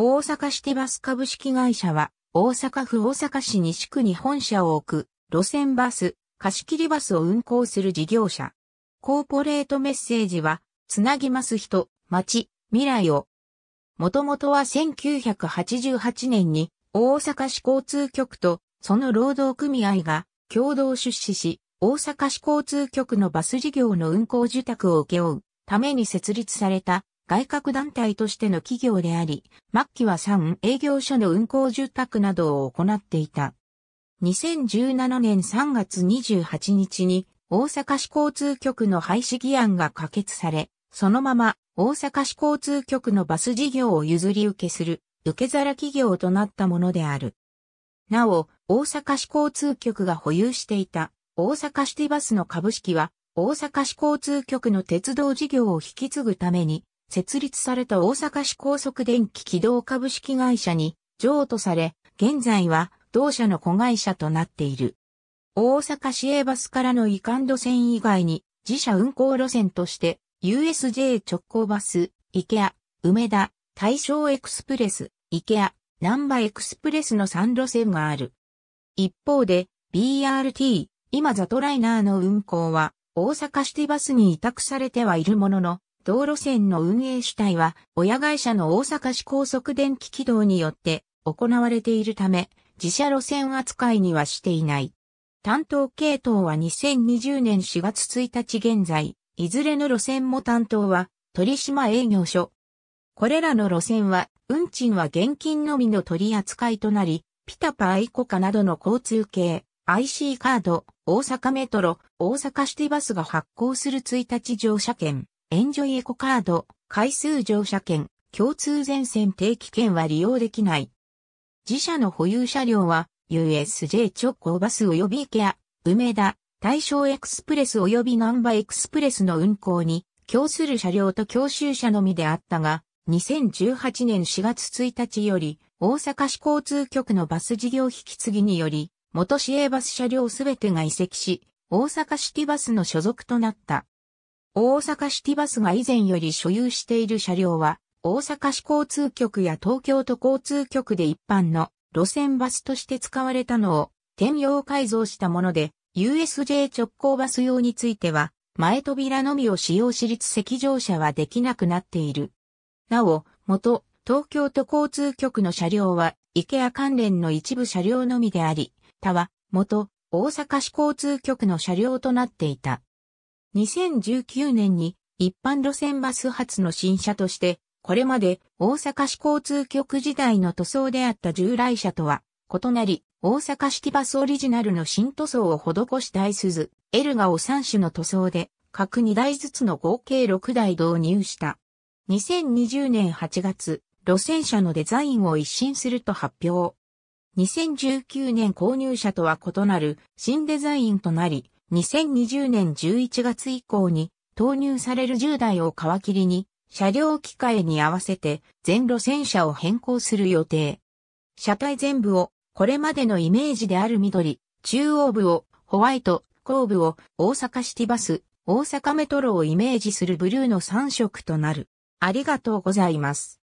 大阪市テバス株式会社は、大阪府大阪市西区に本社を置く、路線バス、貸切バスを運行する事業者。コーポレートメッセージは、つなぎます人、街、未来を。もともとは1988年に、大阪市交通局と、その労働組合が、共同出資し、大阪市交通局のバス事業の運行受託を請け負うために設立された外郭団体としての企業であり、末期は3営業所の運行住宅などを行っていた。2017年3月28日に大阪市交通局の廃止議案が可決され、そのまま大阪市交通局のバス事業を譲り受けする受け皿企業となったものである。なお、大阪市交通局が保有していた大阪シティバスの株式は大阪市交通局の鉄道事業を引き継ぐために設立された大阪市高速電気軌道株式会社に譲渡され、現在は同社の子会社となっている。大阪市営バスからの移管路線以外に自社運行路線として USJ 直行バス、ケア、梅田、大正エクスプレス、ケア、南波エクスプレスの3路線がある。一方で BRT、今ザトライナーの運行は大阪シティバスに委託されてはいるものの、道路線の運営主体は、親会社の大阪市高速電気軌道によって行われているため、自社路線扱いにはしていない。担当系統は2020年4月1日現在、いずれの路線も担当は取島営業所。これらの路線は、運賃は現金のみの取り扱いとなり、ピタパアイコカなどの交通系、IC カード、大阪メトロ、大阪シティバスが発行する1日乗車券、エンジョイエコカード、回数乗車券、共通全線定期券は利用できない。自社の保有車両は、USJ 直行バス及びイケア、梅田、大正エクスプレス及び南波エクスプレスの運行に、共する車両と教習車のみであったが、2018年4月1日より、大阪市交通局のバス事業引き継ぎにより、元市営バス車両すべてが移籍し、大阪シティバスの所属となった。大阪シティバスが以前より所有している車両は、大阪市交通局や東京都交通局で一般の路線バスとして使われたのを転用改造したもので、USJ 直行バス用については、前扉のみを使用し立席乗車はできなくなっている。なお、元、東京都交通局の車両は、イケア関連の一部車両のみであり、他は、元、大阪市交通局の車両となっていた。2019年に一般路線バス発の新車として、これまで大阪市交通局時代の塗装であった従来車とは異なり、大阪式バスオリジナルの新塗装を施したアイス L エルガを3種の塗装で、各2台ずつの合計6台導入した。2020年8月、路線車のデザインを一新すると発表。2019年購入者とは異なる新デザインとなり、2020年11月以降に投入される10台を皮切りに車両機械に合わせて全路線車を変更する予定。車体全部をこれまでのイメージである緑、中央部をホワイト、後部を大阪シティバス、大阪メトロをイメージするブルーの3色となる。ありがとうございます。